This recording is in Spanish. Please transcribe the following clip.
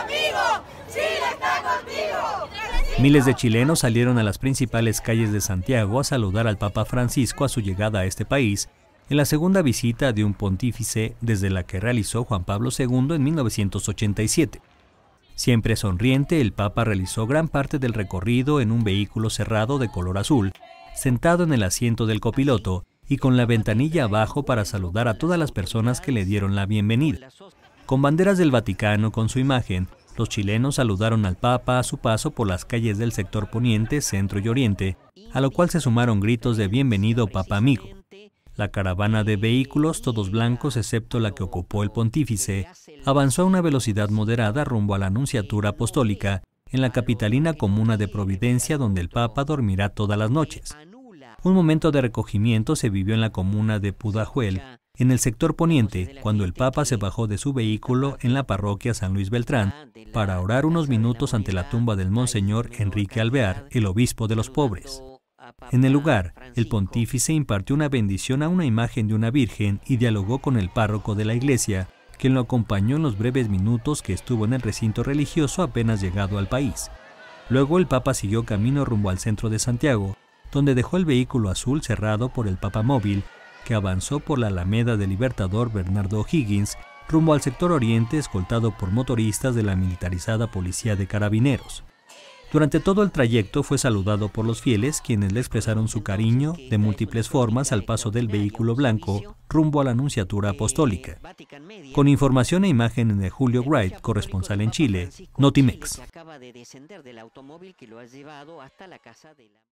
amigo, Chile está contigo. Miles de chilenos salieron a las principales calles de Santiago a saludar al Papa Francisco a su llegada a este país, en la segunda visita de un pontífice desde la que realizó Juan Pablo II en 1987. Siempre sonriente, el Papa realizó gran parte del recorrido en un vehículo cerrado de color azul, sentado en el asiento del copiloto y con la ventanilla abajo para saludar a todas las personas que le dieron la bienvenida. Con banderas del Vaticano con su imagen, los chilenos saludaron al Papa a su paso por las calles del sector poniente, centro y oriente, a lo cual se sumaron gritos de bienvenido Papa amigo. La caravana de vehículos, todos blancos excepto la que ocupó el pontífice, avanzó a una velocidad moderada rumbo a la Anunciatura Apostólica, en la capitalina comuna de Providencia, donde el Papa dormirá todas las noches. Un momento de recogimiento se vivió en la comuna de Pudahuel, en el sector poniente, cuando el Papa se bajó de su vehículo en la parroquia San Luis Beltrán para orar unos minutos ante la tumba del Monseñor Enrique Alvear, el obispo de los pobres. En el lugar, el pontífice impartió una bendición a una imagen de una virgen y dialogó con el párroco de la iglesia, quien lo acompañó en los breves minutos que estuvo en el recinto religioso apenas llegado al país. Luego el Papa siguió camino rumbo al centro de Santiago, donde dejó el vehículo azul cerrado por el Papa Móvil avanzó por la Alameda del Libertador Bernardo O'Higgins rumbo al sector oriente escoltado por motoristas de la militarizada policía de carabineros. Durante todo el trayecto fue saludado por los fieles quienes le expresaron su cariño de múltiples formas al paso del vehículo blanco rumbo a la Anunciatura Apostólica. Con información e imágenes de Julio Wright, corresponsal en Chile, Notimex.